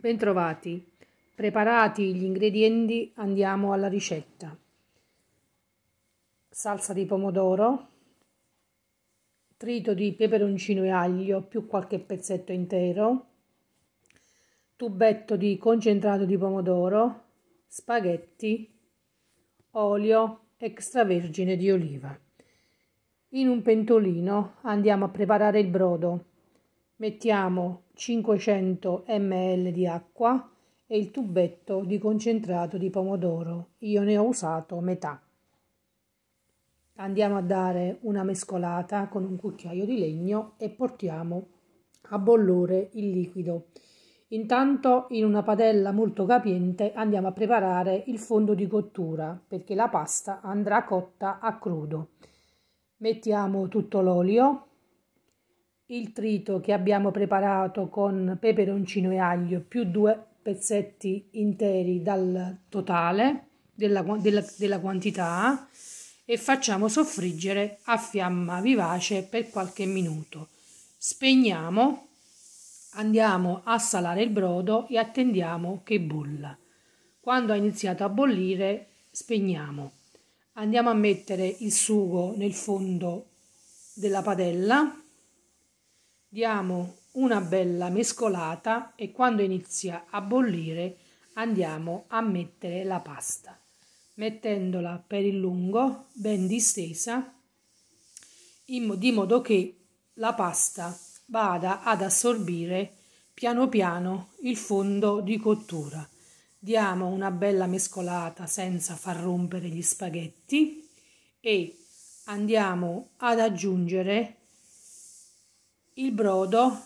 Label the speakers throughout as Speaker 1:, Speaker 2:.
Speaker 1: Bentrovati. Preparati gli ingredienti, andiamo alla ricetta. Salsa di pomodoro, trito di peperoncino e aglio più qualche pezzetto intero, tubetto di concentrato di pomodoro, spaghetti, olio extravergine di oliva. In un pentolino andiamo a preparare il brodo. Mettiamo 500 ml di acqua e il tubetto di concentrato di pomodoro. Io ne ho usato metà. Andiamo a dare una mescolata con un cucchiaio di legno e portiamo a bollore il liquido. Intanto in una padella molto capiente andiamo a preparare il fondo di cottura perché la pasta andrà cotta a crudo. Mettiamo tutto l'olio il trito che abbiamo preparato con peperoncino e aglio più due pezzetti interi dal totale della, della, della quantità e facciamo soffriggere a fiamma vivace per qualche minuto. Spegniamo, andiamo a salare il brodo e attendiamo che bolla. Quando ha iniziato a bollire spegniamo. Andiamo a mettere il sugo nel fondo della padella diamo una bella mescolata e quando inizia a bollire andiamo a mettere la pasta mettendola per il lungo ben distesa in, di modo che la pasta vada ad assorbire piano piano il fondo di cottura diamo una bella mescolata senza far rompere gli spaghetti e andiamo ad aggiungere il brodo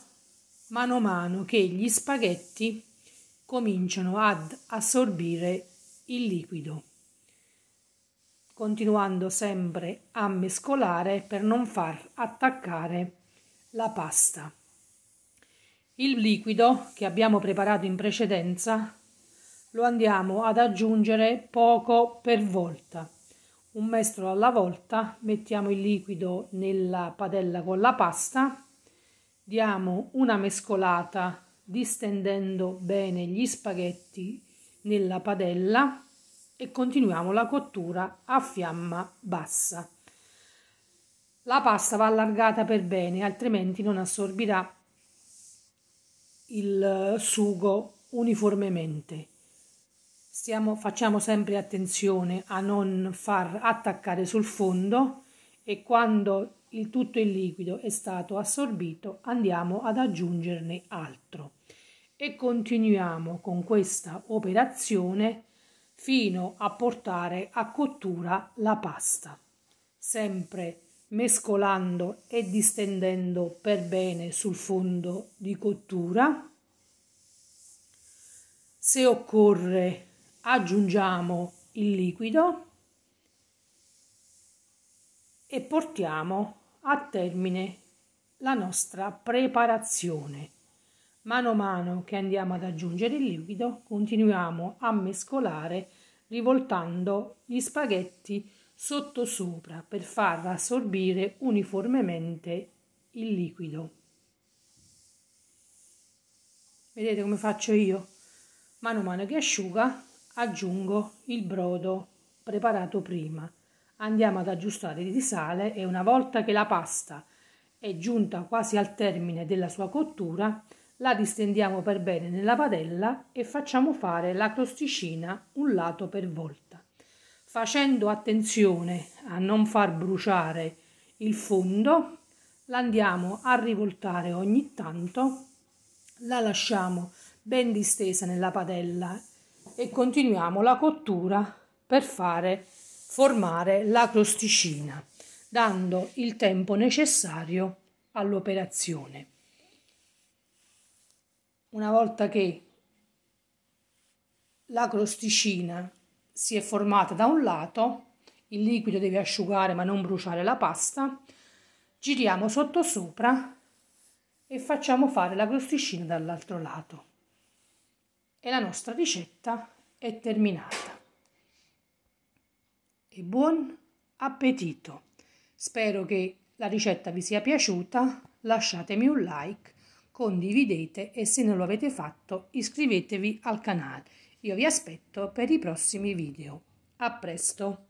Speaker 1: mano a mano che gli spaghetti cominciano ad assorbire il liquido, continuando sempre a mescolare per non far attaccare la pasta. Il liquido che abbiamo preparato in precedenza lo andiamo ad aggiungere poco per volta. Un mestro alla volta, mettiamo il liquido nella padella con la pasta Diamo una mescolata distendendo bene gli spaghetti nella padella e continuiamo la cottura a fiamma bassa. La pasta va allargata per bene, altrimenti non assorbirà il eh, sugo uniformemente. Stiamo, facciamo sempre attenzione a non far attaccare sul fondo e quando il tutto il liquido è stato assorbito andiamo ad aggiungerne altro e continuiamo con questa operazione fino a portare a cottura la pasta sempre mescolando e distendendo per bene sul fondo di cottura se occorre aggiungiamo il liquido e portiamo a termine la nostra preparazione. Mano a mano che andiamo ad aggiungere il liquido, continuiamo a mescolare rivoltando gli spaghetti sotto sopra per far assorbire uniformemente il liquido. Vedete come faccio io? Mano a mano che asciuga aggiungo il brodo preparato prima andiamo ad aggiustare di sale e una volta che la pasta è giunta quasi al termine della sua cottura, la distendiamo per bene nella padella e facciamo fare la crosticina un lato per volta, facendo attenzione a non far bruciare il fondo, l'andiamo a rivoltare ogni tanto, la lasciamo ben distesa nella padella e continuiamo la cottura per fare formare la crosticina, dando il tempo necessario all'operazione. Una volta che la crosticina si è formata da un lato, il liquido deve asciugare ma non bruciare la pasta, giriamo sottosopra e facciamo fare la crosticina dall'altro lato. E la nostra ricetta è terminata e buon appetito. Spero che la ricetta vi sia piaciuta, lasciatemi un like, condividete e se non lo avete fatto iscrivetevi al canale. Io vi aspetto per i prossimi video. A presto!